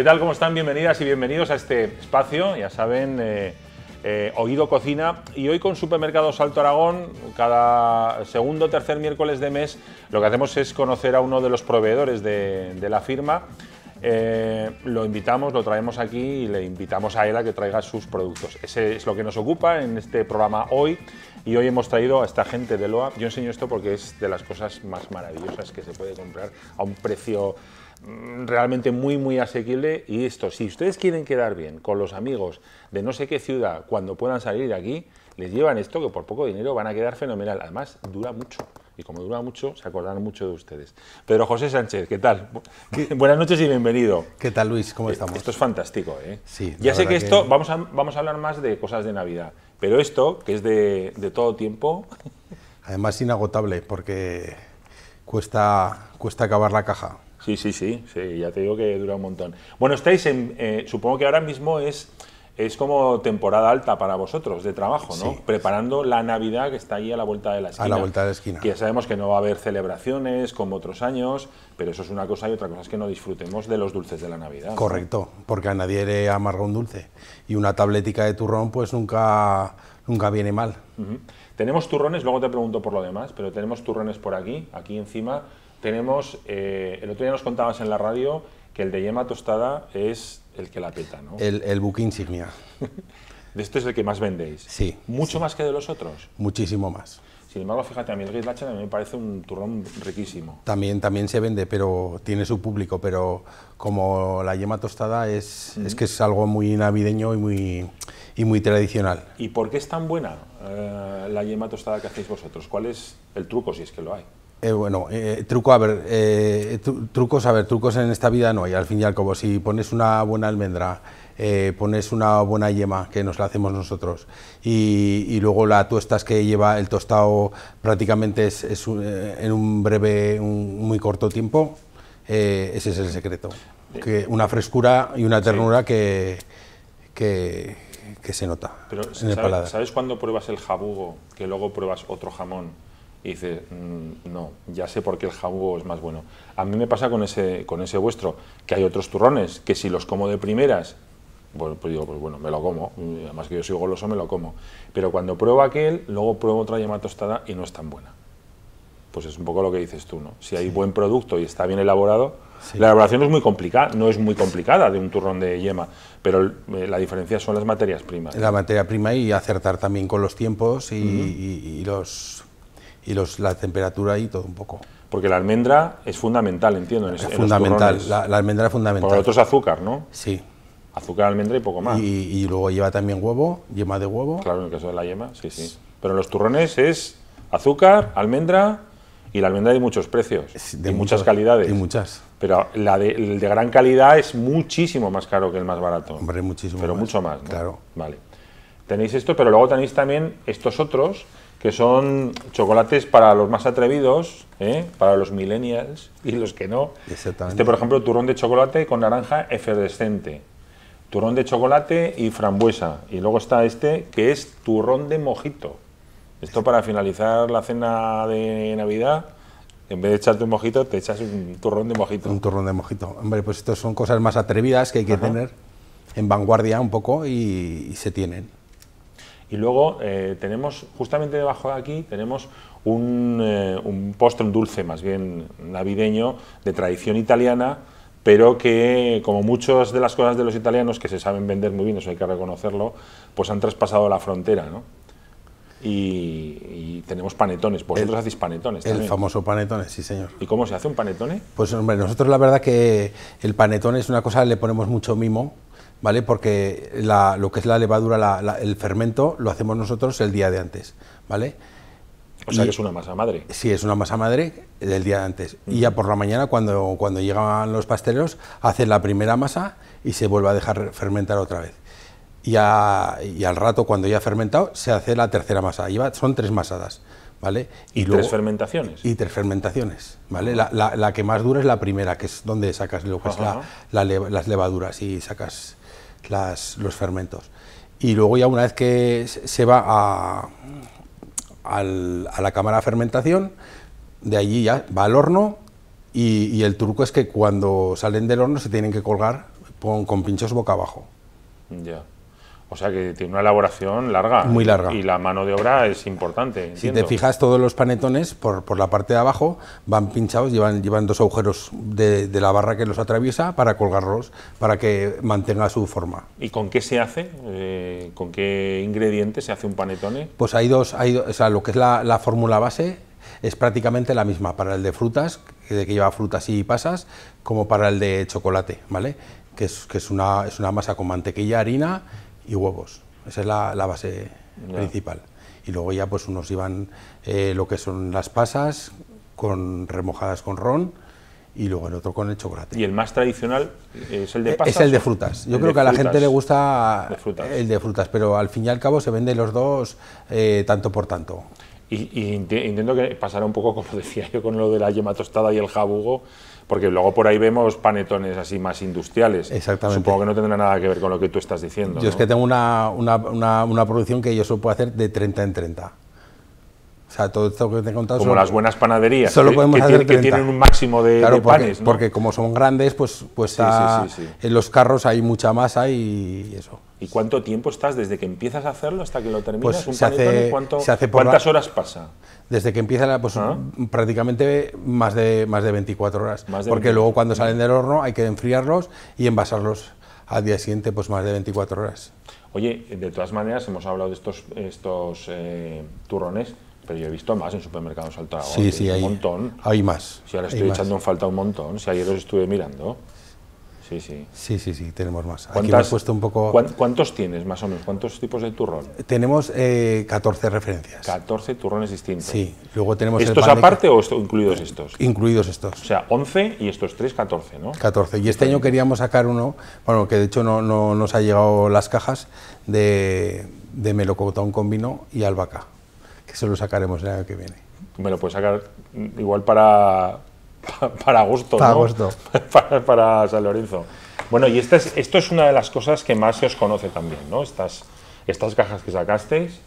¿Qué tal? ¿Cómo están? Bienvenidas y bienvenidos a este espacio, ya saben, eh, eh, Oído Cocina. Y hoy con Supermercado Salto Aragón, cada segundo o tercer miércoles de mes, lo que hacemos es conocer a uno de los proveedores de, la firma. Eh, lo invitamos, lo traemos aquí y le invitamos a él a que traiga sus productos. Ese es lo que nos ocupa en este programa hoy y hoy hemos traído a esta gente de Loa. Yo enseño esto porque es de las cosas más maravillosas que se puede comprar a un precio Mm, realmente muy, muy asequible. Y esto, si ustedes quieren quedar bien con los amigos de no sé qué ciudad cuando puedan salir de aquí, les llevan esto que por poco dinero van a quedar fenomenal. Además, dura mucho. Y como dura mucho, se acordarán mucho de ustedes. Pero José Sánchez, ¿qué tal? Buenas noches y bienvenido. ¿Qué tal, Luis? ¿Cómo eh, estamos? Esto es fantástico, ¿eh? Sí. Ya sé que esto, Vamos, a, vamos a hablar más de cosas de Navidad, pero esto, que es de, de todo tiempo... Además, inagotable, porque cuesta, cuesta acabar la caja. Sí, sí, sí, sí, ya te digo que dura un montón. Bueno, estáis en, eh, supongo que ahora mismo es, es como temporada alta para vosotros de trabajo, ¿no? Preparando la Navidad que está ahí a la vuelta de la esquina. A la vuelta de la esquina. Que ya sabemos que no va a haber celebraciones como otros años, pero eso es una cosa y otra cosa es que no disfrutemos de los dulces de la Navidad. Correcto, porque a nadie le amarga un dulce. Y una tabletica de turrón pues nunca nunca viene mal. Tenemos turrones, luego te pregunto por lo demás, pero tenemos turrones por aquí, aquí encima. Tenemos, eh, el otro día nos contabas en la radio que el de yema tostada es el que la peta, ¿no? El, buque insignia. de esto es el que más vendéis. Sí. ¿Mucho más que de los otros? Muchísimo más. Sin embargo, fíjate, a mí el me parece un turrón riquísimo. También, también se vende, pero tiene su público, pero como la yema tostada es, que es algo muy navideño y muy, muy tradicional. ¿Y por qué es tan buena eh, la yema tostada que hacéis vosotros? ¿Cuál es el truco, si es que lo hay? Eh, bueno, eh, truco, a ver, trucos, a ver, trucos en esta vida no hay, al fin y al cabo, si pones una buena almendra, eh, pones una buena yema, que nos la hacemos nosotros, y, luego la tuestas que lleva el tostado prácticamente es, eh, en un breve, un muy corto tiempo, eh, ese es el secreto. una frescura y una ternura que, que, se nota Pero en ¿Sabes cuando pruebas el jabugo, que luego pruebas otro jamón? y dices, mm, no, ya sé por qué el jabugo es más bueno. A mí me pasa con ese, con ese vuestro, que hay otros turrones que si los como de primeras bueno, pues digo, pues bueno, me lo como. Además que yo soy goloso, me lo como. Pero cuando pruebo aquel, luego pruebo otra yema tostada y no es tan buena. Pues es un poco lo que dices tú, ¿no? Si hay buen producto y está bien elaborado, la elaboración es muy complicada, no es muy complicada de un turrón de yema, pero eh, la diferencia son las materias primas. La materia prima y acertar también con los tiempos y, los y los, la temperatura y todo un poco. Porque la almendra es fundamental, entiendo. En es, fundamental, la, almendra es fundamental. Para otros azúcar, ¿no? Sí, azúcar, almendra y poco más. Y, luego lleva también huevo, yema de huevo. Claro, en el caso de la yema, sí, sí. Pero los turrones es azúcar, almendra y la almendra de muchos precios, de muchas, calidades. Y muchas. Pero la de, el de gran calidad es muchísimo más caro que el más barato. Hombre, muchísimo. Pero mucho más. Claro. Vale. Tenéis esto, pero luego tenéis también estos otros que son chocolates para los más atrevidos, ¿eh? para los millennials y los que no. Este, por ejemplo, turrón de chocolate con naranja efervescente turrón de chocolate y frambuesa. Y luego está este, que es turrón de mojito. Esto para finalizar la cena de Navidad, en vez de echarte un mojito, te echas un turrón de mojito. Un turrón de mojito. Hombre, pues estas son cosas más atrevidas que hay que tener en vanguardia un poco y, se tienen. Y luego eh, tenemos, justamente debajo de aquí, tenemos un, eh, un postre, un dulce más bien navideño, de tradición italiana, pero que como muchas de las cosas de los italianos que se saben vender muy bien, eso hay que reconocerlo, pues han traspasado la frontera, ¿no? Y, tenemos panetones, vosotros hacéis panetones. El famoso panetone, sí señor. ¿Y cómo se hace un panetone? Pues hombre, nosotros la verdad que el panetone es una cosa, le ponemos mucho mimo, ¿vale? Porque lo que es la levadura, el fermento, lo hacemos nosotros el día de antes, ¿vale? O sea que es una masa madre. Sí, es una masa madre del día antes. Y ya por la mañana, cuando, cuando llegan los pasteleros, hacen la primera masa y se vuelve a dejar fermentar otra vez. Y, al rato, cuando ya ha fermentado, se hace la tercera masa. son tres masadas. ¿Vale? Y, tres fermentaciones. Y tres fermentaciones, ¿vale? La, que más dura es la primera, que es donde sacas pues, las levaduras y sacas las, los fermentos. Y luego ya una vez que se va a, a la cámara de fermentación, de allí ya va al horno y, el truco es que cuando salen del horno se tienen que colgar con, con pinchos boca abajo. Ya. O sea que tiene una elaboración larga. Muy larga. Y la mano de obra es importante. Si te fijas, todos los panetones por, la parte de abajo van pinchados, llevan, llevan dos agujeros de, la barra que los atraviesa para colgarlos, para que mantenga su forma. ¿Y con qué se hace? Eh, ¿Con qué ingredientes se hace un panetone? Pues hay dos, hay, o sea, lo que es la, fórmula base es prácticamente la misma para el de frutas, que lleva frutas y pasas, como para el de chocolate, ¿vale? Que es, es, una, es una masa con mantequilla, harina y huevos. Esa es la, base principal. Y luego ya pues unos iban eh, lo que son las pasas, con remojadas con ron, y luego el otro con el chocolate. ¿Y el más tradicional es el de eh, pasas? Es el de frutas. Yo creo que a la gente le gusta el de frutas, pero al fin y al cabo se venden los dos eh, tanto por tanto. Y, y intento que pasara un poco, como decía yo, con lo de la yema tostada y el jabugo, porque luego por ahí vemos panetones así más industriales. Exactamente. Supongo que no tendrá nada que ver con lo que tú estás diciendo. Yo es que tengo una, una producción que yo solo hacer de 30 en 30 todo esto que te he Como las buenas panaderías, solo podemos que, hacer que tienen un máximo de, porque, panes. Porque como son grandes, pues, pues sí, sí, en los carros hay mucha masa y eso. ¿Y cuánto tiempo estás desde que empiezas a hacerlo hasta que lo terminas? Pues se hace, ¿Cuántas horas pasa? Desde que empieza, la, pues ¿Ah? prácticamente más de, más de 24 horas. porque luego cuando salen mm. del horno hay que enfriarlos y envasarlos al día siguiente, pues más de 24 horas. Oye, de todas maneras, hemos hablado de estos, estos eh, turrones pero yo he visto más en supermercados al trago. Sí, sí, hay, un montón. hay más. Si ahora estoy echando en falta un montón, si ayer los estuve mirando. Sí, sí. Sí, sí, sí, tenemos más. Aquí puesto un poco... ¿Cuántos tienes, más o menos? ¿Cuántos tipos de turrón? Tenemos 14 eh, referencias. 14 turrones distintos. Sí, luego tenemos... ¿Estos aparte o incluidos estos? Incluidos estos. O sea, 11 y estos 3, 14, ¿no? 14. Y este año queríamos sacar uno, bueno, que de hecho no, no nos ha llegado las cajas, de, de melocotón con vino y albahaca que se lo sacaremos el año que viene. Bueno, lo puedes sacar igual para, para agosto, para, agosto. para, San Lorenzo. Bueno, y esta es, esto es una de las cosas que más se os conoce también, ¿no? Estas, estas cajas que sacasteis,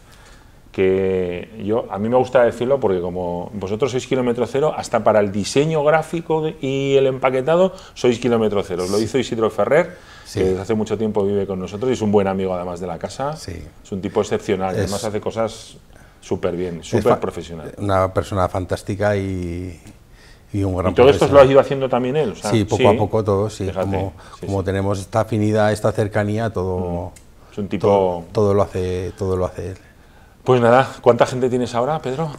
que yo, a mí me gusta decirlo porque como vosotros sois kilómetro cero, hasta para el diseño gráfico y el empaquetado sois kilómetro cero. Lo hizo Isidro Ferrer, que desde hace mucho tiempo vive con nosotros y es un buen amigo además de la casa. Sí. Es un tipo excepcional, además hace cosas Súper bien, súper profesional. Una persona fantástica y, y un gran ¿Y todo esto lo ha ido haciendo también él? sí, poco a poco todo, sí. como, como tenemos esta afinidad, esta cercanía, todo... Mm. Es un tipo... Todo, lo hace, todo lo hace él. Pues nada, ¿cuánta gente tienes ahora, Pedro?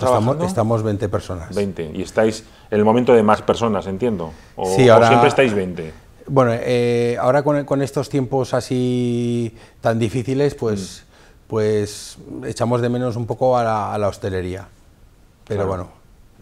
Estamos, 20 personas. 20. Y estáis en el momento de más personas, entiendo. O, sí, ahora, siempre estáis 20. Bueno, eh, ahora con, estos tiempos así tan difíciles, pues... Mm pues echamos de menos un poco a la, hostelería. Pero bueno,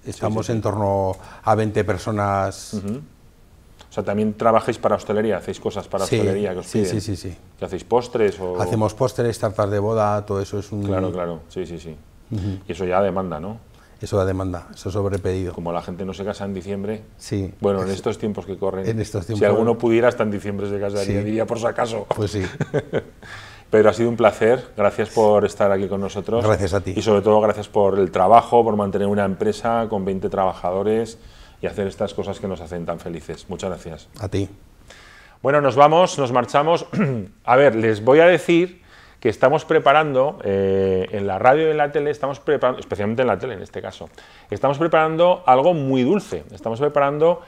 estamos en torno a 20 personas. O sea, también trabajáis para hostelería, hacéis cosas para hostelería que os piden? Sí, sí, sí. hacéis postres Hacemos postres, tartas de boda, todo eso es un... Claro, claro, sí, sí, sí. Y eso ya demanda, ¿no? Eso da demanda, eso sobrepedido. Como la gente no se casa en diciembre. Sí. Bueno, en estos tiempos que corren. En estos Si alguno pudiera hasta en diciembre se casaría, diría por si acaso. Pues sí. Pero ha sido un placer, gracias por estar aquí con nosotros. Gracias a ti. Y sobre todo gracias por el trabajo, por mantener una empresa con 20 trabajadores y hacer estas cosas que nos hacen tan felices. Muchas gracias. A ti. Bueno, nos vamos, nos marchamos. a ver, les voy a decir que estamos preparando eh, en la radio y en la tele, estamos preparando, especialmente en la tele en este caso, estamos preparando algo muy dulce. Estamos preparando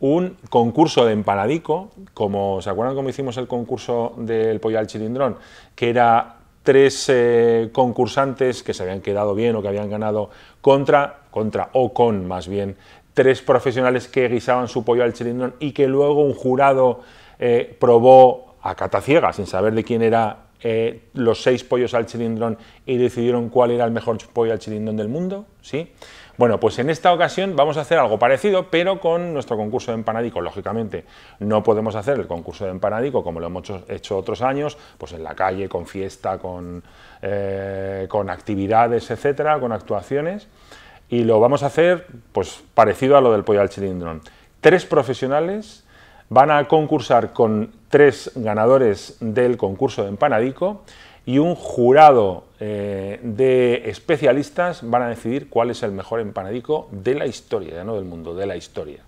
un concurso de empanadico, como se acuerdan cómo hicimos el concurso del pollo al chilindrón, que era tres eh, concursantes que se habían quedado bien o que habían ganado contra, contra o con más bien, tres profesionales que guisaban su pollo al chilindrón y que luego un jurado eh, probó a cata ciega, sin saber de quién era eh, los seis pollos al chilindrón y decidieron cuál era el mejor pollo al chilindrón del mundo, ¿sí? Bueno, pues en esta ocasión vamos a hacer algo parecido, pero con nuestro concurso de empanadico. Lógicamente, no podemos hacer el concurso de empanadico como lo hemos hecho otros años, pues en la calle, con fiesta, eh, con, actividades, etcétera, con actuaciones. Y lo vamos a hacer pues parecido a lo del pollo al chilindrón. Tres profesionales van a concursar con tres ganadores del concurso de empanadico y un jurado eh, de especialistas van a decidir cuál es el mejor empanadico de la historia, ya no del mundo, de la historia.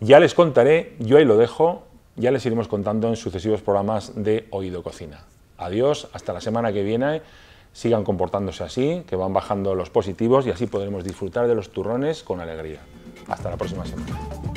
Ya les contaré, yo ahí lo dejo, ya les iremos contando en sucesivos programas de Oído Cocina. Adiós, hasta la semana que viene. Sigan comportándose así, que van bajando los positivos y así podremos disfrutar de los turrones con alegría. Hasta la próxima semana.